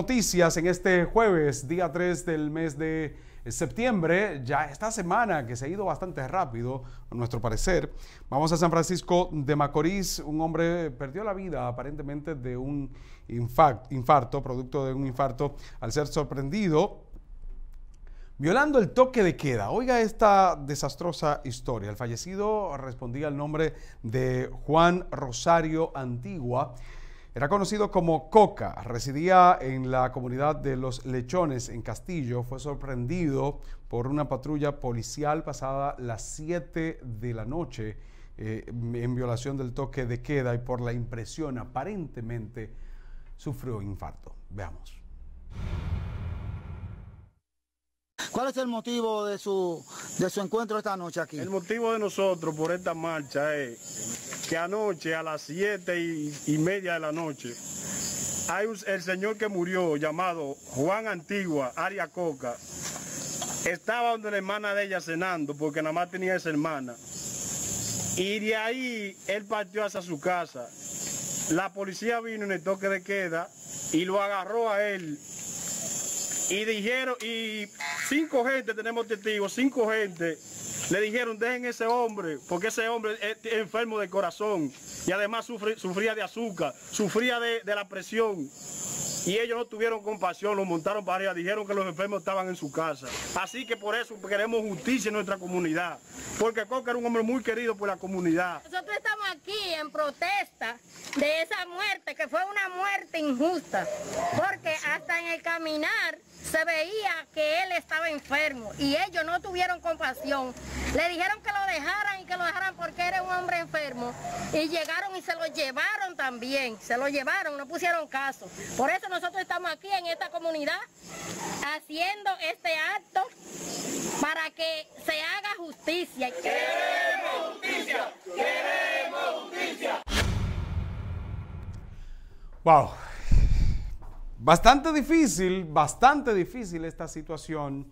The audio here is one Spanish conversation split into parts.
Noticias en este jueves, día 3 del mes de septiembre, ya esta semana que se ha ido bastante rápido, a nuestro parecer. Vamos a San Francisco de Macorís, un hombre perdió la vida aparentemente de un infarto, producto de un infarto, al ser sorprendido violando el toque de queda. Oiga esta desastrosa historia. El fallecido respondía al nombre de Juan Rosario Antigua. Era conocido como Coca, residía en la comunidad de Los Lechones, en Castillo. Fue sorprendido por una patrulla policial pasada las 7 de la noche eh, en violación del toque de queda y por la impresión aparentemente sufrió infarto. Veamos. ¿Cuál es el motivo de su, de su encuentro esta noche aquí? El motivo de nosotros por esta marcha es que anoche a las siete y, media de la noche hay el señor que murió llamado Juan Antigua, Aria Coca, estaba donde la hermana de ella cenando porque nada más tenía esa hermana. Y de ahí él partió hacia su casa. La policía vino en el toque de queda y lo agarró a él. Y dijeron, y cinco gente, tenemos testigos, cinco gente le dijeron, dejen ese hombre, porque ese hombre es enfermo de corazón y además sufría de azúcar, sufría de, de, la presión. Y ellos no tuvieron compasión, lo montaron para allá, dijeron que los enfermos estaban en su casa. Así que por eso queremos justicia en nuestra comunidad, porque Coca era un hombre muy querido por la comunidad. Nosotros estamos aquí en protesta de esa muerte, que fue una muerte injusta, porque hasta en el caminar se veía que él estaba enfermo y ellos no tuvieron compasión. Le dijeron que lo dejaran y que lo dejaran porque era un hombre enfermo y llegaron y se lo llevaron también, se lo llevaron, no pusieron caso. Por eso nosotros estamos aquí en esta comunidad haciendo este acto para que se haga justicia. ¡Queremos justicia! ¡Queremos justicia! ¡Wow! Bastante difícil, bastante difícil esta situación.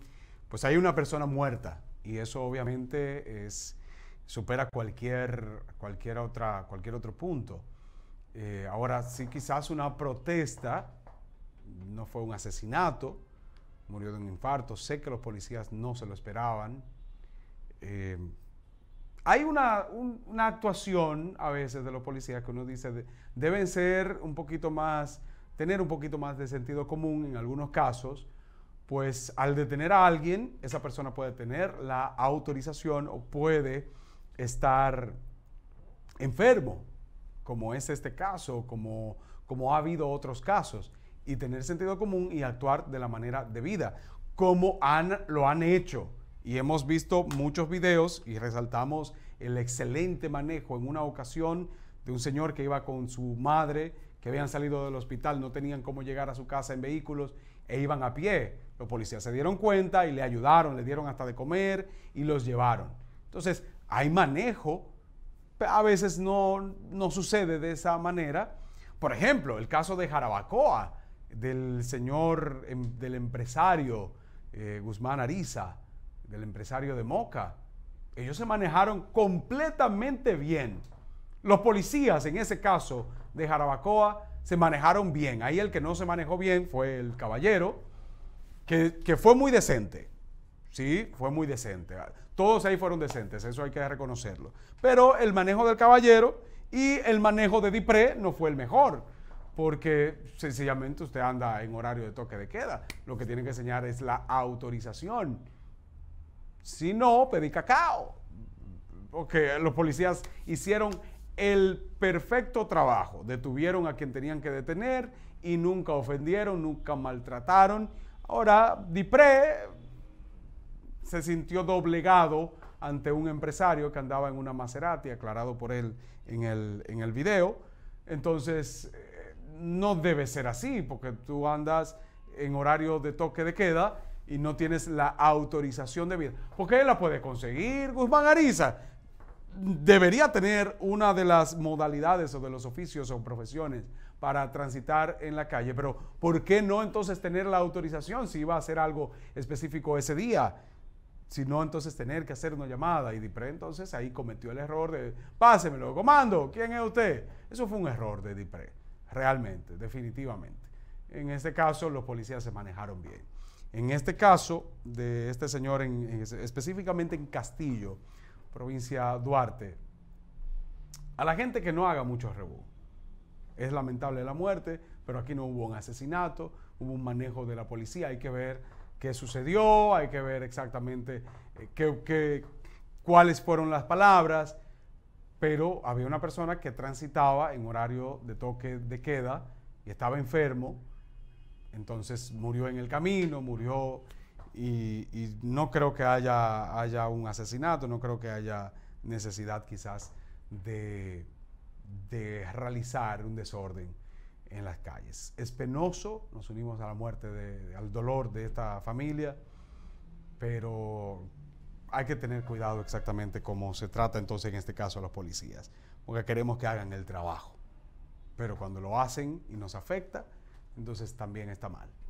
Pues hay una persona muerta y eso obviamente es, supera cualquier, cualquier, otra, cualquier otro punto. Eh, ahora sí, quizás una protesta, no fue un asesinato, murió de un infarto, sé que los policías no se lo esperaban. Eh, hay una, una, actuación a veces de los policías que uno dice, deben ser un poquito más tener un poquito más de sentido común en algunos casos, pues al detener a alguien, esa persona puede tener la autorización o puede estar enfermo, como es este caso, como, como ha habido otros casos, y tener sentido común y actuar de la manera debida, como han, lo han hecho. Y hemos visto muchos videos y resaltamos el excelente manejo en una ocasión de un señor que iba con su madre, que habían salido del hospital, no tenían cómo llegar a su casa en vehículos e iban a pie. Los policías se dieron cuenta y le ayudaron, le dieron hasta de comer y los llevaron. Entonces, hay manejo, a veces no, sucede de esa manera. Por ejemplo, el caso de Jarabacoa, del señor, em, del empresario eh, Guzmán Ariza, del empresario de Moca. Ellos se manejaron completamente bien los policías, en ese caso de Jarabacoa, se manejaron bien. Ahí el que no se manejó bien fue el caballero, que, fue muy decente. Sí, fue muy decente. Todos ahí fueron decentes, eso hay que reconocerlo. Pero el manejo del caballero y el manejo de Dipré no fue el mejor, porque sencillamente usted anda en horario de toque de queda. Lo que tienen que enseñar es la autorización. Si no, pedí cacao. Porque los policías hicieron el perfecto trabajo. Detuvieron a quien tenían que detener y nunca ofendieron, nunca maltrataron. Ahora, Dipré se sintió doblegado ante un empresario que andaba en una Maserati, aclarado por él en el, video. Entonces, eh, no debe ser así, porque tú andas en horario de toque de queda y no tienes la autorización de vida. Porque él la puede conseguir, Guzmán Ariza debería tener una de las modalidades o de los oficios o profesiones para transitar en la calle, pero ¿por qué no entonces tener la autorización si iba a hacer algo específico ese día? Si no, entonces tener que hacer una llamada. Y DIPRE entonces ahí cometió el error de, pásemelo, comando, ¿quién es usted? Eso fue un error de DIPRE, realmente, definitivamente. En este caso, los policías se manejaron bien. En este caso de este señor, específicamente en Castillo, provincia Duarte. A la gente que no haga mucho rebú. Es lamentable la muerte, pero aquí no hubo un asesinato, hubo un manejo de la policía. Hay que ver qué sucedió, hay que ver exactamente eh, qué, qué, cuáles fueron las palabras, pero había una persona que transitaba en horario de toque de queda y estaba enfermo, entonces murió en el camino, murió y, no creo que haya, un asesinato, no creo que haya necesidad quizás de, realizar un desorden en las calles. Es penoso, nos unimos a la muerte, al dolor de esta familia, pero hay que tener cuidado exactamente cómo se trata entonces en este caso a los policías, porque queremos que hagan el trabajo, pero cuando lo hacen y nos afecta, entonces también está mal.